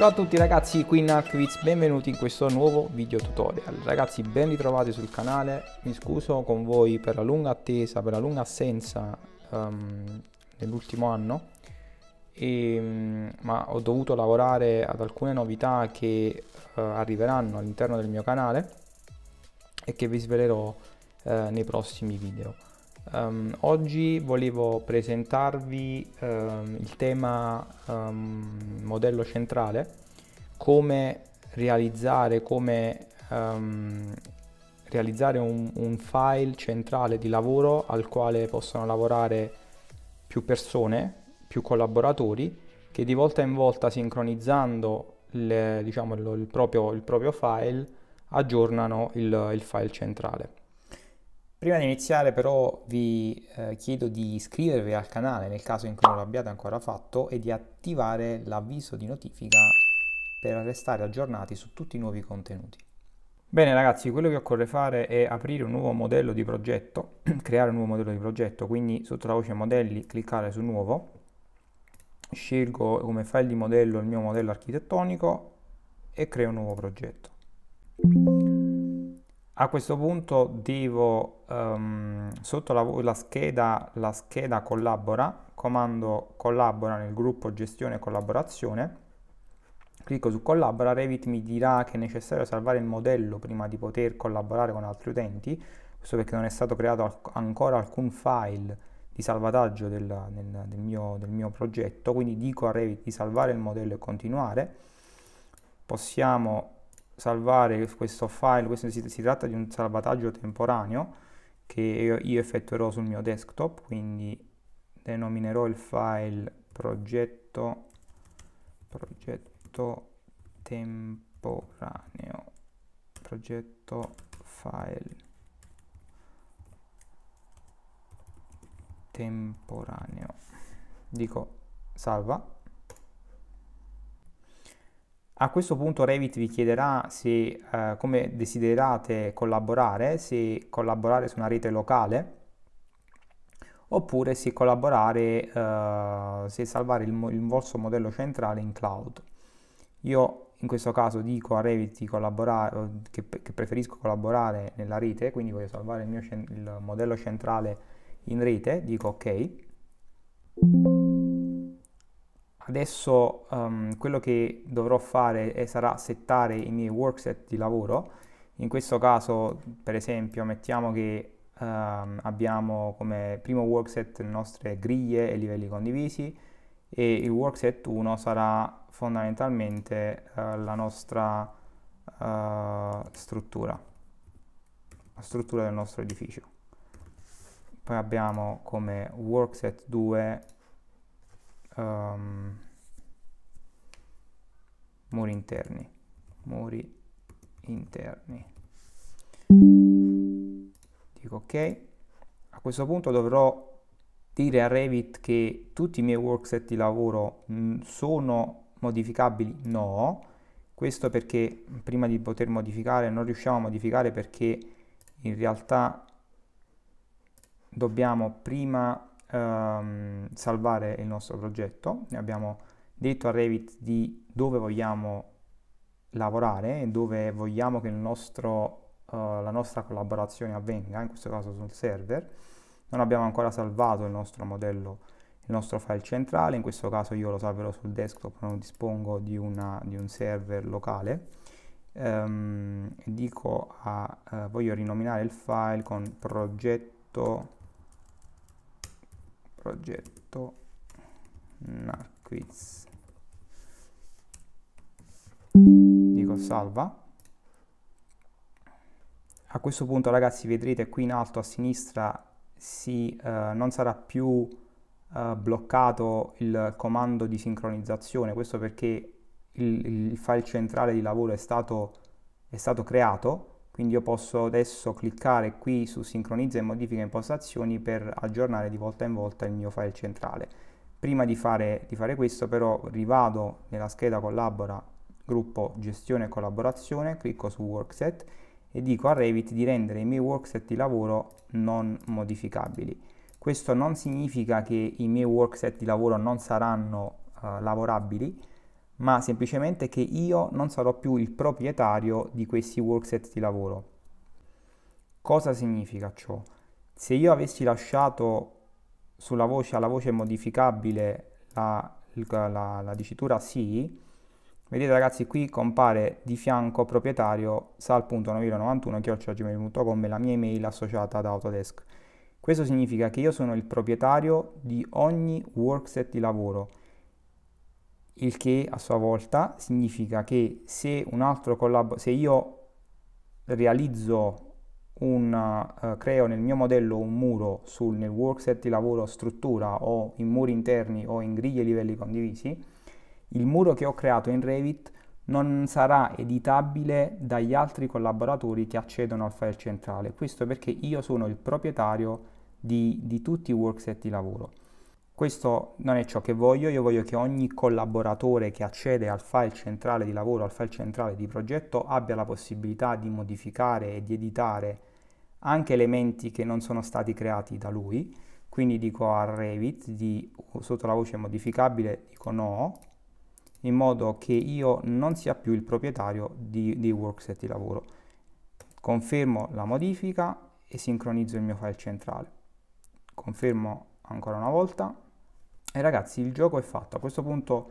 Ciao a tutti ragazzi, qui Narkviz, benvenuti in questo nuovo video tutorial. Ragazzi, ben ritrovati sul canale, mi scuso con voi per la lunga attesa, per la lunga assenza um, nell'ultimo anno, e, ehm, ma ho dovuto lavorare ad alcune novità che uh, arriveranno all'interno del mio canale e che vi svelerò uh, nei prossimi video. Um, oggi volevo presentarvi um, il tema um, modello centrale, come realizzare, come, realizzare un, un, file centrale di lavoro al quale possono lavorare più persone, più collaboratori, che di volta in volta sincronizzando le, diciamo, il, il, proprio, il, proprio, file aggiornano il, il file centrale. Prima di iniziare però vi eh, chiedo di iscrivervi al canale nel caso in cui non l'abbiate ancora fatto e di attivare l'avviso di notifica per restare aggiornati su tutti i nuovi contenuti. Bene ragazzi, quello che occorre fare è aprire un nuovo modello di progetto, creare un nuovo modello di progetto, quindi sotto la voce modelli cliccare su nuovo, scelgo come file di modello il mio modello architettonico e creo un nuovo progetto. A questo punto devo um, sotto la, la, scheda, la scheda collabora, comando collabora nel gruppo gestione e collaborazione, clicco su collabora, Revit mi dirà che è necessario salvare il modello prima di poter collaborare con altri utenti, questo perché non è stato creato alc ancora alcun file di salvataggio del, del, del, mio, del mio progetto, quindi dico a Revit di salvare il modello e continuare. Possiamo salvare questo file, questo si, si, tratta di un salvataggio temporaneo che io, io effettuerò sul mio desktop, quindi denominerò il file progetto, progetto temporaneo, progetto file temporaneo, dico salva a questo punto Revit vi chiederà se, eh, come desiderate collaborare, se collaborare su una rete locale oppure se collaborare, eh, se salvare il, il, vostro modello centrale in cloud. Io in questo caso dico a Revit di che, che, preferisco collaborare nella rete, quindi voglio salvare il mio il modello centrale in rete, dico ok. Adesso um, quello che dovrò fare sarà settare i miei workset di lavoro. In questo caso, per esempio, mettiamo che um, abbiamo come primo workset le nostre griglie e livelli condivisi e il workset 1 sarà fondamentalmente uh, la nostra uh, struttura, la struttura del nostro edificio. Poi abbiamo come workset 2 um, muri interni, muri interni. Dico ok. A questo punto dovrò dire a Revit che tutti i miei workset di lavoro mm, sono modificabili? No. Questo perché mm, prima di poter modificare non riusciamo a modificare perché in realtà dobbiamo prima ehm, salvare il nostro progetto, abbiamo detto a Revit di dove vogliamo lavorare, dove vogliamo che nostro, eh, la nostra collaborazione avvenga, in questo caso sul server. Non abbiamo ancora salvato il nostro modello, il nostro file centrale, in questo caso io lo salverò sul desktop, non dispongo di, una, di un server locale. Ehm, dico a, eh, voglio rinominare il file con progetto progetto NARQuiz. Dico salva. A questo punto ragazzi vedrete qui in alto a sinistra si, eh, non sarà più eh, bloccato il comando di sincronizzazione, questo perché il, il file centrale di lavoro è stato, è stato creato quindi io posso adesso cliccare qui su sincronizza e modifica impostazioni per aggiornare di volta in volta il mio file centrale. Prima di fare, di fare questo però rivado nella scheda collabora gruppo gestione e collaborazione, clicco su workset e dico a Revit di rendere i miei workset di lavoro non modificabili. Questo non significa che i miei workset di lavoro non saranno uh, lavorabili, ma semplicemente che io non sarò più il proprietario di questi workset di lavoro. Cosa significa ciò? Se io avessi lasciato sulla voce, alla voce modificabile la, la, la dicitura sì, vedete ragazzi qui compare di fianco proprietario sal.9091-gmail.com la mia email associata ad Autodesk. Questo significa che io sono il proprietario di ogni workset di lavoro il che a sua volta significa che se, collab- se io realizzo un, uh, creo nel mio modello un muro sul, nel workset di lavoro struttura o in muri interni o in griglie livelli condivisi, il muro che ho creato in Revit non sarà editabile dagli altri collaboratori che accedono al file centrale. Questo perché io sono il proprietario di, di tutti i workset di lavoro. Questo non è ciò che voglio, io voglio che ogni collaboratore che accede al file centrale di lavoro, al file centrale di progetto, abbia la possibilità di modificare e di editare anche elementi che non sono stati creati da lui. Quindi dico a Revit di, sotto la voce modificabile, dico no, in modo che io non sia più il proprietario di, di workset di lavoro. Confermo la modifica e sincronizzo il mio file centrale. Confermo ancora una volta e ragazzi, il gioco è fatto. A questo punto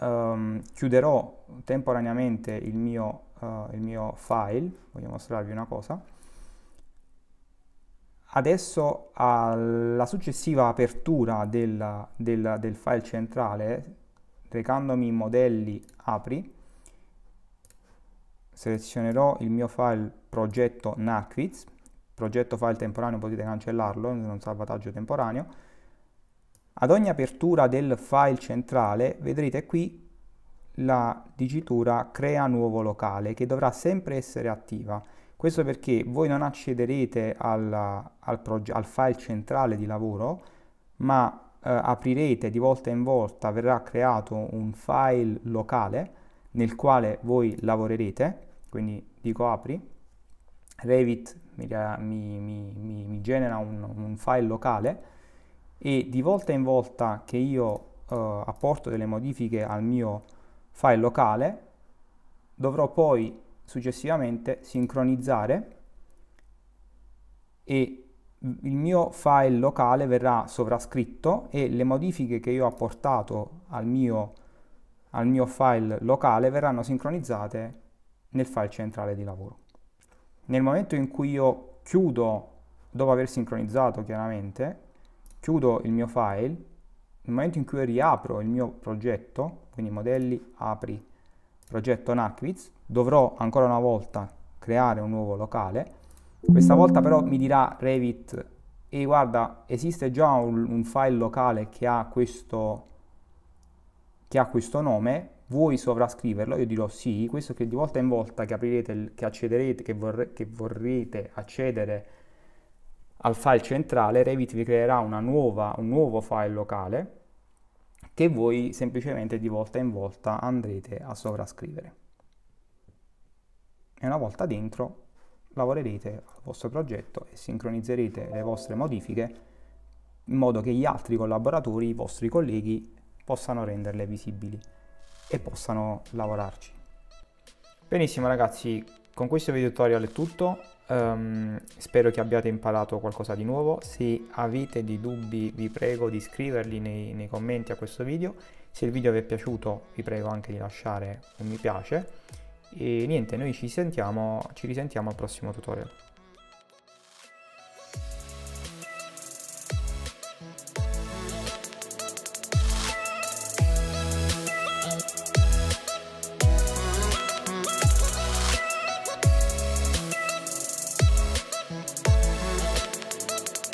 um, chiuderò temporaneamente il mio, uh, il mio file. Voglio mostrarvi una cosa. Adesso alla successiva apertura del, del, del file centrale, recandomi in modelli apri, selezionerò il mio file progetto NACVIZ, progetto file temporaneo potete cancellarlo, è un salvataggio temporaneo, ad ogni apertura del file centrale vedrete qui la dicitura crea nuovo locale che dovrà sempre essere attiva. Questo perché voi non accederete al, al, al file centrale di lavoro, ma eh, aprirete di volta in volta, verrà creato un file locale nel quale voi lavorerete, quindi dico apri, Revit mi, mi, mi, mi genera un, un file locale, e di volta in volta che io eh, apporto delle modifiche al mio file locale dovrò poi successivamente sincronizzare e il mio file locale verrà sovrascritto e le modifiche che io ho apportato al mio, al mio file locale verranno sincronizzate nel file centrale di lavoro. Nel momento in cui io chiudo, dopo aver sincronizzato chiaramente, chiudo il mio file, nel momento in cui riapro il mio progetto, quindi modelli apri progetto NACVIZ, dovrò ancora una volta creare un nuovo locale, questa volta però mi dirà Revit e guarda esiste già un, un file locale che ha, questo, che ha questo nome, vuoi sovrascriverlo? Io dirò sì, questo che di volta in volta che aprirete, che accederete, che, vorre, che vorrete accedere al file centrale Revit vi creerà nuova, un nuovo file locale che voi semplicemente di volta in volta andrete a sovrascrivere. E una volta dentro lavorerete al vostro progetto e sincronizzerete le vostre modifiche in modo che gli altri collaboratori, i vostri colleghi, possano renderle visibili e possano lavorarci. Benissimo ragazzi, con questo video tutorial è tutto. Um, spero che abbiate imparato qualcosa di nuovo. Se avete dei dubbi vi prego di scriverli nei, nei, commenti a questo video. Se il video vi è piaciuto vi prego anche di lasciare un mi piace. E niente, noi ci, sentiamo, ci risentiamo al prossimo tutorial.